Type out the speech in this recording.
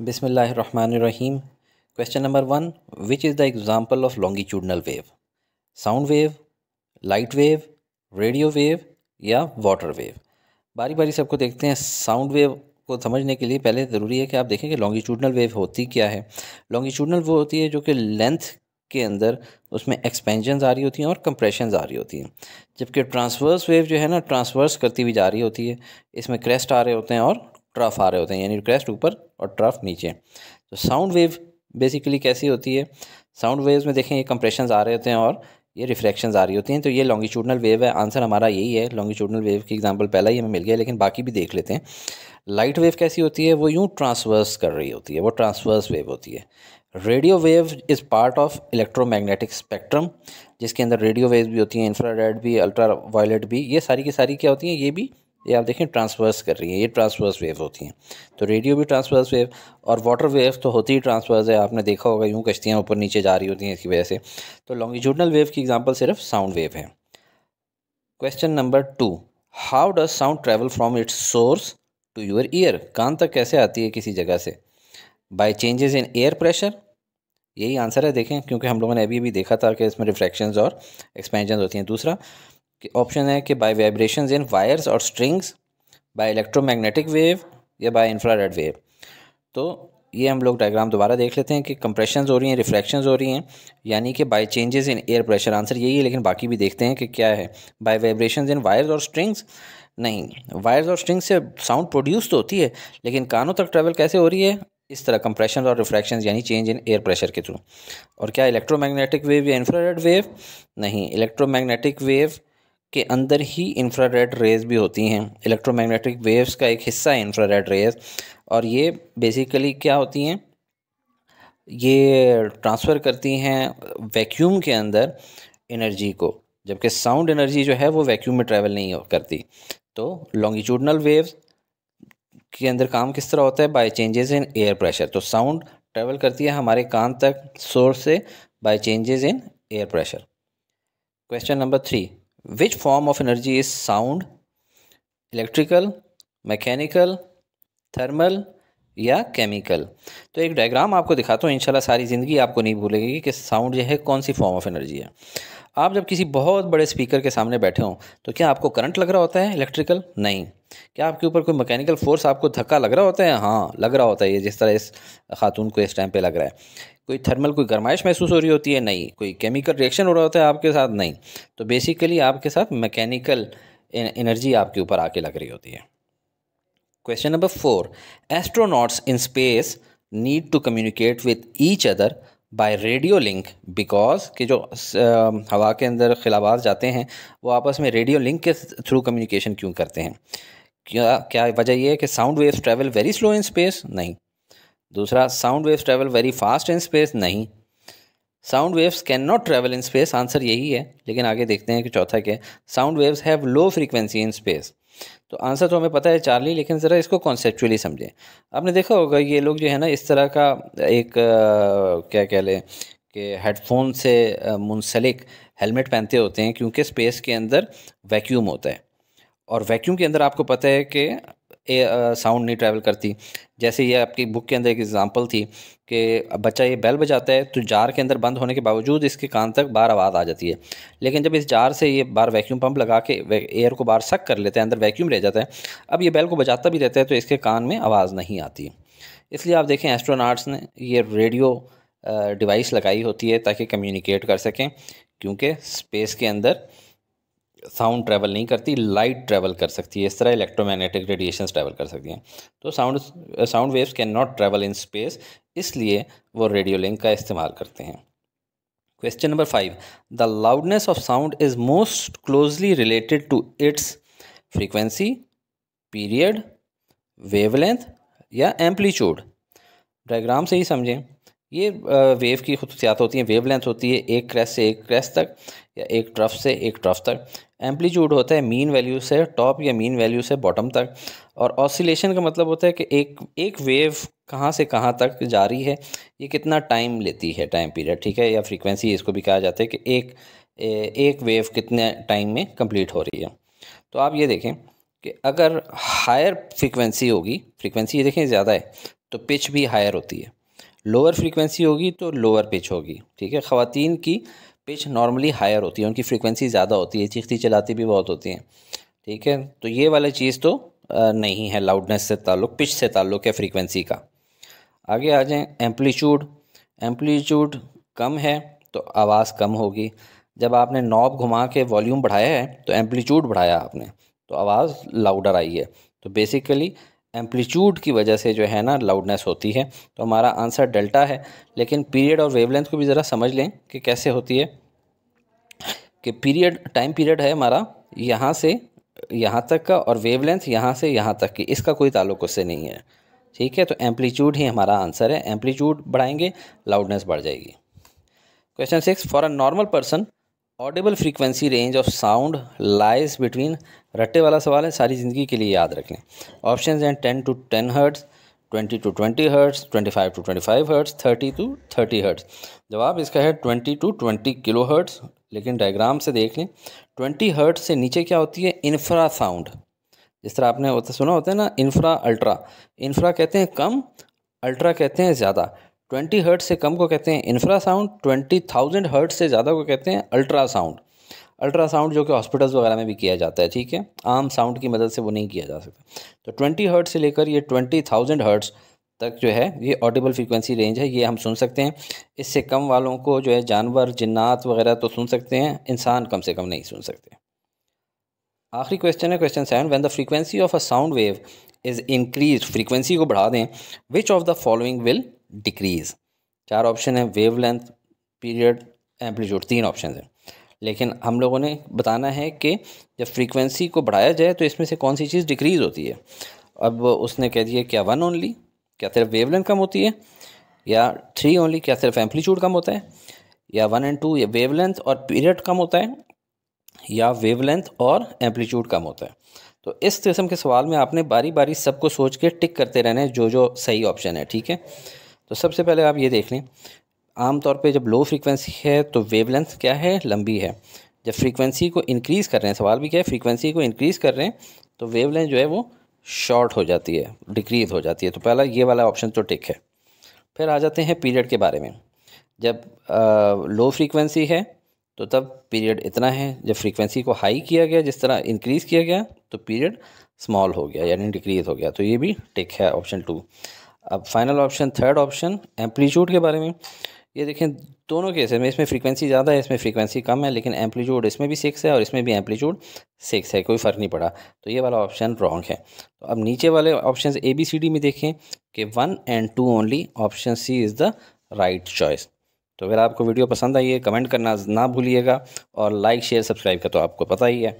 बिसमीम question number one which is the example of longitudinal wave sound wave light wave radio wave या water wave बारी बारी सबको देखते हैं साउंड वेव को समझने के लिए पहले ज़रूरी है कि आप देखें कि लॉन्गिट्यूडनल वेव होती क्या है लॉन्गिट्यूडनल वो होती है जो कि लेंथ के अंदर उसमें एक्सपेंशन आ रही होती हैं और कंप्रेशन आ रही होती हैं जबकि ट्रांसवर्स वेव जो है ना ट्रांसवर्स करती हुई जा रही होती है इसमें क्रेस्ट आ रहे होते हैं और ट्रफ आ रहे होते हैं यानी क्रेस्ट ऊपर और ट्रफ नीचे तो साउंड वेव बेसिकली कैसी होती है साउंड वेव्स में देखें ये कंप्रेशन आ रहे होते हैं और ये रिफ्लेक्शन आ रही होती हैं तो ये लॉन्गिट्यूडनल वेव है आंसर हमारा यही है लॉन्गिट्यूडनल वेव की एग्जाम्पल पहला ही हमें मिल गया लेकिन बाकी भी देख लेते हैं लाइट वेव कैसी होती है वो यूँ ट्रांसवर्स कर रही होती है वो ट्रांसवर्स वेव होती है radio wave is part of electromagnetic spectrum जिसके अंदर रेडियो वेव भी होती हैं इंफ्रारेड भी अल्ट्रा वायलेट भी ये सारी की सारी क्या होती हैं ये भी ये आप देखें ट्रांसवर्स कर रही है ये ट्रांसवर्स वेव होती हैं तो रेडियो भी ट्रांसवर्स वेव और वाटर वेव तो होती ही ट्रांसवर्स है आपने देखा होगा यूँ कश्तियाँ ऊपर नीचे जा रही होती हैं इसकी वजह से तो लॉन्गिट्यूडनल वेव की एग्जाम्पल सिर्फ साउंड वेव है question number two how does sound travel from its source to your ear कान तक कैसे आती है किसी जगह से by changes in air pressure यही आंसर है देखें क्योंकि हम लोगों ने अभी अभी देखा था कि इसमें रिफ्लेक्शन और एक्सपेंशन होती हैं दूसरा ऑप्शन है कि बाई वाइब्रेशन इन वायर्स और स्ट्रिंग्स इलेक्ट्रो इलेक्ट्रोमैग्नेटिक वेव या बाई इंफ्रारेड वेव तो ये हम लोग डायग्राम दोबारा देख लेते हैं कि कंप्रेशन हो रही हैं रिफ्रैक्शन हो रही हैं यानी कि by changes in air pressure answer यही है लेकिन बाकी भी देखते हैं कि क्या है बाय वाइब्रेशन इन वायर्स और स्ट्रिंग्स नहीं वायर्स और स्ट्रिंग्स से साउंड प्रोड्यूस तो होती है लेकिन कानों तक ट्रेवल कैसे हो रही है इस तरह कंप्रेशन और रिफ्रैक्शन यानी चेंज इन एयर प्रेशर के थ्रू और क्या इलेक्ट्रोमैग्नेटिक वेव या इंफ्रारेड वेव नहीं इलेक्ट्रोमैग्नेटिक वेव के अंदर ही इंफ्रारेड रेज भी होती हैं इलेक्ट्रोमैग्नेटिक वेव्स का एक हिस्सा है इंफ्रारेड रेज और ये बेसिकली क्या होती हैं ये ट्रांसफ़र करती हैं वैक्यूम के अंदर एनर्जी को जबकि साउंड एनर्जी जो है वो वैक्यूम में ट्रैवल नहीं करती तो लॉन्गिट्यूडनल वेव्स के अंदर काम किस तरह होता है by changes in air pressure तो साउंड ट्रैवल करती है हमारे कान तक सोर्स से by changes in air pressure question number three Which form of energy is sound? Electrical, mechanical, thermal या केमिकल तो एक डायग्राम आपको दिखाता हूँ इंशाल्लाह सारी ज़िंदगी आपको नहीं भूलेगी कि साउंड जो है कौन सी फॉर्म ऑफ एनर्जी है आप जब किसी बहुत बड़े स्पीकर के सामने बैठे हों तो क्या आपको करंट लग रहा होता है इलेक्ट्रिकल नहीं क्या आपके ऊपर कोई मैकेनिकल फोर्स आपको धक्का लग रहा होता है हाँ लग रहा होता है ये जिस तरह इस खातून को इस टाइम पे लग रहा है कोई थर्मल कोई गर्माइश महसूस हो रही होती है नहीं कोई केमिकल रिएक्शन हो रहा होता है आपके साथ नहीं तो बेसिकली आपके साथ मैकेनिकल एनर्जी e-, आपके ऊपर आके लग रही होती है question number four astronauts in space need to communicate with each other by radio link because के जो हवा के अंदर खिलाबाज जाते हैं वो आपस में रेडियो लिंक के थ्रू कम्युनिकेशन क्यों करते हैं क्या क्या वजह यह है कि sound waves travel very slow in space नहीं दूसरा sound waves travel very fast in space नहीं sound waves can not travel in space answer यही है लेकिन आगे देखते हैं कि चौथा क्या है sound waves have low frequency in space तो आंसर तो हमें पता है चार्ली लेकिन ज़रा इसको कॉन्सेपचुअली समझें आपने देखा होगा ये लोग जो है ना इस तरह का एक आ, क्या कह लें कि हेडफोन से मुंसलिक हेलमेट पहनते होते हैं क्योंकि स्पेस के अंदर वैक्यूम होता है और वैक्यूम के अंदर आपको पता है कि साउंड नहीं ट्रैवल करती जैसे ये आपकी बुक के अंदर एक एग्ज़ाम्पल थी कि बच्चा ये बैल बजाता है तो जार के अंदर बंद होने के बावजूद इसके कान तक बाहर आवाज़ आ जाती है लेकिन जब इस जार से ये बाहर वैक्यूम पंप लगा के एयर को बाहर सक कर लेते हैं अंदर वैक्यूम रह जाता है अब ये बैल को बजाता भी रहता है तो इसके कान में आवाज़ नहीं आती इसलिए आप देखें एस्ट्रोनाट्स ने ये रेडियो डिवाइस लगाई होती है ताकि कम्युनिकेट कर सकें क्योंकि स्पेस के अंदर साउंड ट्रैवल नहीं करती लाइट ट्रैवल कर सकती है इस तरह इलेक्ट्रोमैग्नेटिक रेडिएशन ट्रैवल कर सकती हैं तो sound sound waves can not travel in space इसलिए वो रेडियो लिंक का इस्तेमाल करते हैं question number five the loudness of sound is most closely related to its frequency period wavelength या एम्पलीट्यूड डायग्राम से ही समझें ये वेव की खसूसियात होती हैं लेंथ होती है एक क्रेस से एक क्रेस तक या एक ट्रफ से एक ट्रफ तक एम्पलीट्यूड होता है मीन वैल्यू से टॉप या मीन वैल्यू से बॉटम तक और ऑसिलेशन का मतलब होता है कि एक एक वेव कहाँ से कहाँ तक जारी है ये कितना टाइम लेती है टाइम पीरियड ठीक है या फ्रीक्वेंसी इसको भी कहा जाता है कि एक ए, एक वेव कितने टाइम में कंप्लीट हो रही है तो आप ये देखें कि अगर हायर फ्रीक्वेंसी होगी फ्रीक्वेंसी ये देखें ज़्यादा है तो पिच भी हायर होती है लोअर फ्रीक्वेंसी होगी तो लोअर पिच होगी ठीक है ख़वान की पिच नॉर्मली हायर होती है उनकी फ्रीक्वेंसी ज़्यादा होती है चीखती चलाती भी बहुत होती हैं ठीक है तो ये वाला चीज़ तो नहीं है लाउडनेस से ताल्लुक़ पिच से ताल्लुक़ है फ्रीक्वेंसी का आगे आ जाएं एम्पलीट्यूड एम्पलीट्यूड कम है तो आवाज़ कम होगी जब आपने नॉब घुमा के वॉल्यूम बढ़ाया है तो एम्पलीट्यूड बढ़ाया आपने तो आवाज़ लाउडर आई है तो बेसिकली एम्पलीट्यूड की वजह से जो है ना लाउडनेस होती है तो हमारा आंसर डेल्टा है लेकिन पीरियड और वेवलेंथ को भी ज़रा समझ लें कि कैसे होती है कि पीरियड टाइम पीरियड है हमारा यहाँ से यहाँ तक का और वेवलेंथ यहाँ से यहाँ तक की इसका कोई ताल्लुक उससे नहीं है ठीक है तो एम्पलीट्यूड ही हमारा आंसर है एम्पलीट्यूड बढ़ाएंगे लाउडनेस बढ़ जाएगी question six for a normal person audible frequency range of sound lies between रट्टे वाला सवाल है सारी ज़िंदगी के लिए याद रख लें ऑप्शन हैं ten to ten hertz twenty to twenty hertz twenty five to twenty five hertz thirty to thirty hertz जवाब इसका है twenty to twenty kilo hertz लेकिन डायग्राम से देख लें ट्वेंटी हर्ट्स से नीचे क्या होती है इन्फ्रा साउंड जिस तरह आपने होता सुना होता है ना इंफ्रा अल्ट्रा इन्फ्रा कहते हैं कम अल्ट्रा कहते हैं ज़्यादा ट्वेंटी हर्ट से कम को कहते हैं infrasound twenty thousand hertz से ज़्यादा को कहते हैं अल्ट्रासाउंड अल्ट्रासाउंड जो कि हॉस्पिटल्स वगैरह में भी किया जाता है ठीक है आम साउंड की मदद से वो नहीं किया जा सकता तो ट्वेंटी हर्ट से लेकर ये ट्वेंटी थाउजेंड हर्ट्स तक जो है ये ऑडिबल फ्रीक्वेंसी रेंज है ये हम सुन सकते हैं इससे कम वालों को जो है जानवर जिन्नात वगैरह तो सुन सकते हैं इंसान कम से कम नहीं सुन सकते आखिरी क्वेश्चन है question seven when the frequency of a sound wave is increase frequency को बढ़ा दें which of the following will decrease चार ऑप्शन है वेव लेंथ पीरियड एम्पलीट्यूड तीन ऑप्शन हैं लेकिन हम लोगों ने बताना है कि जब फ्रीक्वेंसी को बढ़ाया जाए तो इसमें से कौन सी चीज़ डिक्रीज़ होती है अब उसने कह दिया क्या वन ओनली क्या सिर्फ वेव लेंथ कम होती है या थ्री ओनली क्या सिर्फ एम्पलीट्यूड कम होता है या वन एंड टू या वेव लेंथ और पीरियड कम होता है या वेवलेंथ और एम्पलीट्यूड कम होता है तो इस किस्म के सवाल में आपने बारी बारी सबको सोच के टिक करते रहना है जो जो सही ऑप्शन है ठीक है तो सबसे पहले आप ये देख लें आमतौर पे जब लो फ्रीक्वेंसी है तो वेवलेंथ क्या है लंबी है जब फ्रीक्वेंसी को इंक्रीज़ कर रहे हैं सवाल भी क्या है फ्रीक्वेंसी को इंक्रीज़ कर रहे हैं तो वेव जो है वो शॉर्ट हो जाती है डिक्रीज हो जाती है तो पहला ये वाला ऑप्शन तो टिक है फिर आ जाते हैं पीरियड के बारे में जब आ, लो फ्रीक्वेंसी है तो तब पीरियड इतना है जब फ्रीक्वेंसी को हाई किया गया जिस तरह इंक्रीज़ किया गया तो पीरियड स्मॉल हो गया यानी डिक्रीज़ हो गया तो ये भी टिक है ऑप्शन टू अब final option third option amplitude के बारे में ये देखें दोनों केसेस में इसमें फ्रीक्वेंसी ज़्यादा है इसमें फ्रीक्वेंसी कम है लेकिन एम्पलीट्यूड इसमें भी सिक्स है और इसमें भी एम्पलीट्यूड सिक्स है कोई फ़र्क नहीं पड़ा तो ये वाला ऑप्शन रॉन्ग है तो अब नीचे वाले option A B C D में देखें कि one and two only option C is the right choice तो अगर आपको वीडियो पसंद आई है कमेंट करना ना भूलिएगा और लाइक शेयर सब्सक्राइब का तो आपको पता ही है